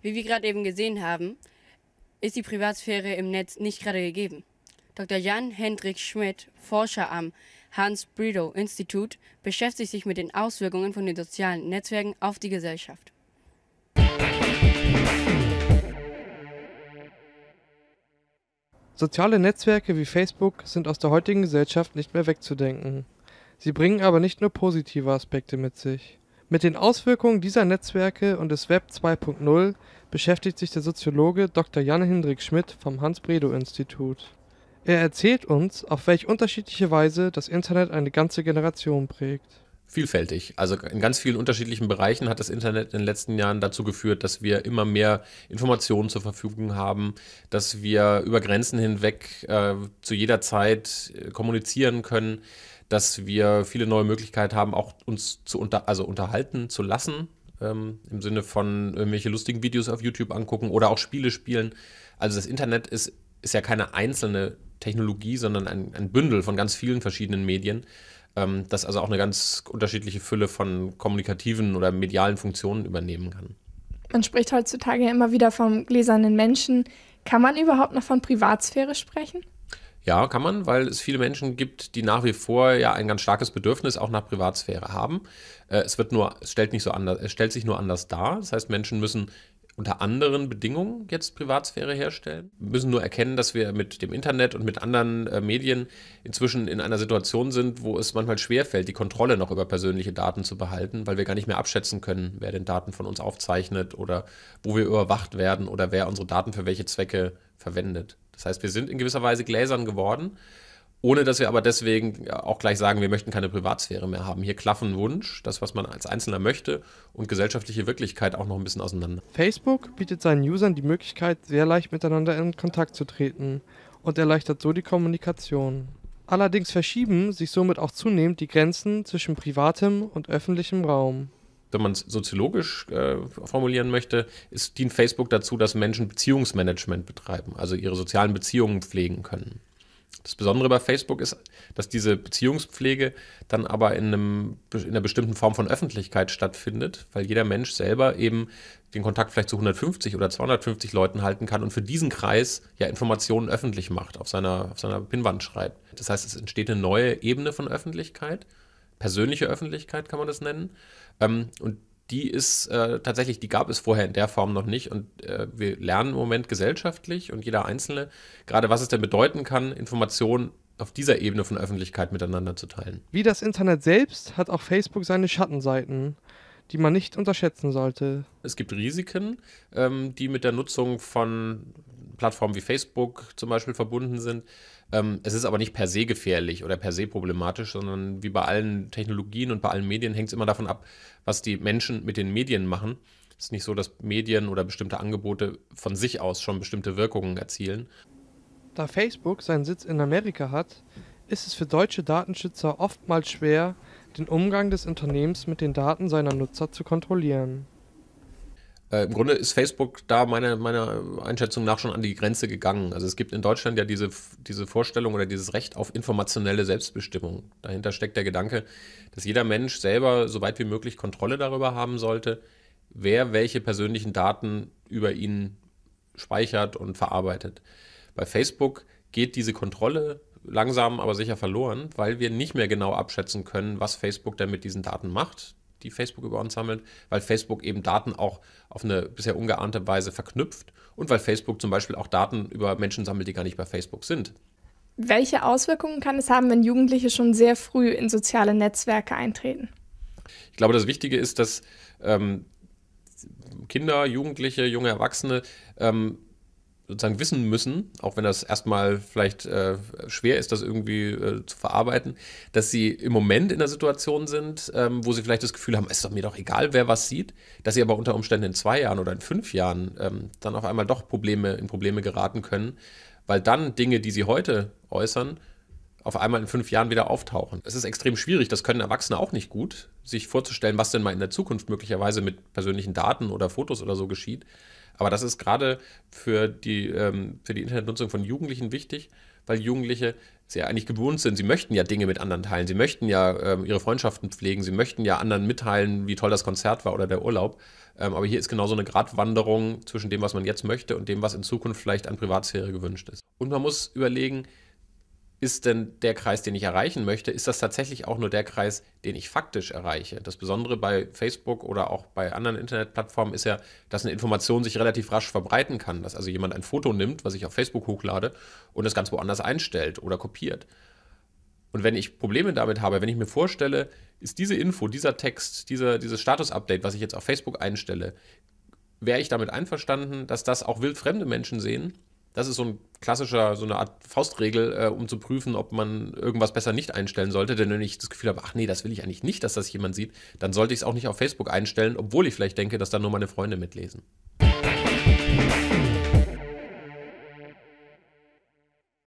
Wie wir gerade eben gesehen haben, ist die Privatsphäre im Netz nicht gerade gegeben. Dr. Jan-Hendrik Schmidt, Forscher am hans Bredow institut beschäftigt sich mit den Auswirkungen von den sozialen Netzwerken auf die Gesellschaft. Soziale Netzwerke wie Facebook sind aus der heutigen Gesellschaft nicht mehr wegzudenken. Sie bringen aber nicht nur positive Aspekte mit sich. Mit den Auswirkungen dieser Netzwerke und des Web 2.0 beschäftigt sich der Soziologe Dr. Jan-Hindrik Schmidt vom Hans-Bredow-Institut. Er erzählt uns, auf welch unterschiedliche Weise das Internet eine ganze Generation prägt vielfältig. Also in ganz vielen unterschiedlichen Bereichen hat das Internet in den letzten Jahren dazu geführt, dass wir immer mehr Informationen zur Verfügung haben, dass wir über Grenzen hinweg äh, zu jeder Zeit äh, kommunizieren können dass wir viele neue Möglichkeiten haben, auch uns zu unter, also unterhalten zu lassen, ähm, im Sinne von irgendwelche lustigen Videos auf YouTube angucken oder auch Spiele spielen. Also das Internet ist, ist ja keine einzelne Technologie, sondern ein, ein Bündel von ganz vielen verschiedenen Medien, ähm, das also auch eine ganz unterschiedliche Fülle von kommunikativen oder medialen Funktionen übernehmen kann. Man spricht heutzutage immer wieder vom gläsernen Menschen. Kann man überhaupt noch von Privatsphäre sprechen? Ja, kann man, weil es viele Menschen gibt, die nach wie vor ja ein ganz starkes Bedürfnis auch nach Privatsphäre haben. Äh, es wird nur, es stellt nicht so anders, es stellt sich nur anders dar. Das heißt, Menschen müssen unter anderen Bedingungen jetzt Privatsphäre herstellen. Wir müssen nur erkennen, dass wir mit dem Internet und mit anderen äh, Medien inzwischen in einer Situation sind, wo es manchmal schwerfällt, die Kontrolle noch über persönliche Daten zu behalten, weil wir gar nicht mehr abschätzen können, wer den Daten von uns aufzeichnet oder wo wir überwacht werden oder wer unsere Daten für welche Zwecke verwendet. Das heißt, wir sind in gewisser Weise gläsern geworden, ohne dass wir aber deswegen auch gleich sagen, wir möchten keine Privatsphäre mehr haben. Hier klaffen Wunsch, das, was man als Einzelner möchte und gesellschaftliche Wirklichkeit auch noch ein bisschen auseinander. Facebook bietet seinen Usern die Möglichkeit, sehr leicht miteinander in Kontakt zu treten und erleichtert so die Kommunikation. Allerdings verschieben sich somit auch zunehmend die Grenzen zwischen privatem und öffentlichem Raum wenn man es soziologisch äh, formulieren möchte, ist, dient Facebook dazu, dass Menschen Beziehungsmanagement betreiben, also ihre sozialen Beziehungen pflegen können. Das Besondere bei Facebook ist, dass diese Beziehungspflege dann aber in, einem, in einer bestimmten Form von Öffentlichkeit stattfindet, weil jeder Mensch selber eben den Kontakt vielleicht zu 150 oder 250 Leuten halten kann und für diesen Kreis ja Informationen öffentlich macht, auf seiner, auf seiner Pinnwand schreibt. Das heißt, es entsteht eine neue Ebene von Öffentlichkeit persönliche Öffentlichkeit, kann man das nennen. Ähm, und die ist äh, tatsächlich, die gab es vorher in der Form noch nicht. Und äh, wir lernen im Moment gesellschaftlich und jeder Einzelne, gerade was es denn bedeuten kann, Informationen auf dieser Ebene von Öffentlichkeit miteinander zu teilen. Wie das Internet selbst hat auch Facebook seine Schattenseiten die man nicht unterschätzen sollte. Es gibt Risiken, ähm, die mit der Nutzung von Plattformen wie Facebook zum Beispiel verbunden sind. Ähm, es ist aber nicht per se gefährlich oder per se problematisch, sondern wie bei allen Technologien und bei allen Medien hängt es immer davon ab, was die Menschen mit den Medien machen. Es ist nicht so, dass Medien oder bestimmte Angebote von sich aus schon bestimmte Wirkungen erzielen. Da Facebook seinen Sitz in Amerika hat, ist es für deutsche Datenschützer oftmals schwer, den Umgang des Unternehmens mit den Daten seiner Nutzer zu kontrollieren. Äh, Im Grunde ist Facebook da meiner, meiner Einschätzung nach schon an die Grenze gegangen. Also es gibt in Deutschland ja diese, diese Vorstellung oder dieses Recht auf informationelle Selbstbestimmung. Dahinter steckt der Gedanke, dass jeder Mensch selber so weit wie möglich Kontrolle darüber haben sollte, wer welche persönlichen Daten über ihn speichert und verarbeitet. Bei Facebook geht diese Kontrolle langsam aber sicher verloren, weil wir nicht mehr genau abschätzen können, was Facebook denn mit diesen Daten macht, die Facebook über uns sammelt, weil Facebook eben Daten auch auf eine bisher ungeahnte Weise verknüpft und weil Facebook zum Beispiel auch Daten über Menschen sammelt, die gar nicht bei Facebook sind. Welche Auswirkungen kann es haben, wenn Jugendliche schon sehr früh in soziale Netzwerke eintreten? Ich glaube, das Wichtige ist, dass ähm, Kinder, Jugendliche, junge Erwachsene ähm, sozusagen wissen müssen, auch wenn das erstmal vielleicht äh, schwer ist, das irgendwie äh, zu verarbeiten, dass sie im Moment in der Situation sind, ähm, wo sie vielleicht das Gefühl haben, es ist doch mir doch egal, wer was sieht, dass sie aber unter Umständen in zwei Jahren oder in fünf Jahren ähm, dann auf einmal doch Probleme in Probleme geraten können, weil dann Dinge, die sie heute äußern, auf einmal in fünf Jahren wieder auftauchen. Es ist extrem schwierig, das können Erwachsene auch nicht gut, sich vorzustellen, was denn mal in der Zukunft möglicherweise mit persönlichen Daten oder Fotos oder so geschieht. Aber das ist gerade für die, ähm, für die Internetnutzung von Jugendlichen wichtig, weil Jugendliche sie ja eigentlich gewohnt sind. Sie möchten ja Dinge mit anderen teilen. Sie möchten ja ähm, ihre Freundschaften pflegen. Sie möchten ja anderen mitteilen, wie toll das Konzert war oder der Urlaub. Ähm, aber hier ist genau so eine Gratwanderung zwischen dem, was man jetzt möchte und dem, was in Zukunft vielleicht an Privatsphäre gewünscht ist. Und man muss überlegen, ist denn der Kreis, den ich erreichen möchte, ist das tatsächlich auch nur der Kreis, den ich faktisch erreiche? Das Besondere bei Facebook oder auch bei anderen Internetplattformen ist ja, dass eine Information sich relativ rasch verbreiten kann, dass also jemand ein Foto nimmt, was ich auf Facebook hochlade und es ganz woanders einstellt oder kopiert. Und wenn ich Probleme damit habe, wenn ich mir vorstelle, ist diese Info, dieser Text, dieser, dieses Status-Update, was ich jetzt auf Facebook einstelle, wäre ich damit einverstanden, dass das auch wildfremde Menschen sehen das ist so ein klassischer, so eine Art Faustregel, äh, um zu prüfen, ob man irgendwas besser nicht einstellen sollte. Denn wenn ich das Gefühl habe, ach nee, das will ich eigentlich nicht, dass das jemand sieht, dann sollte ich es auch nicht auf Facebook einstellen, obwohl ich vielleicht denke, dass da nur meine Freunde mitlesen.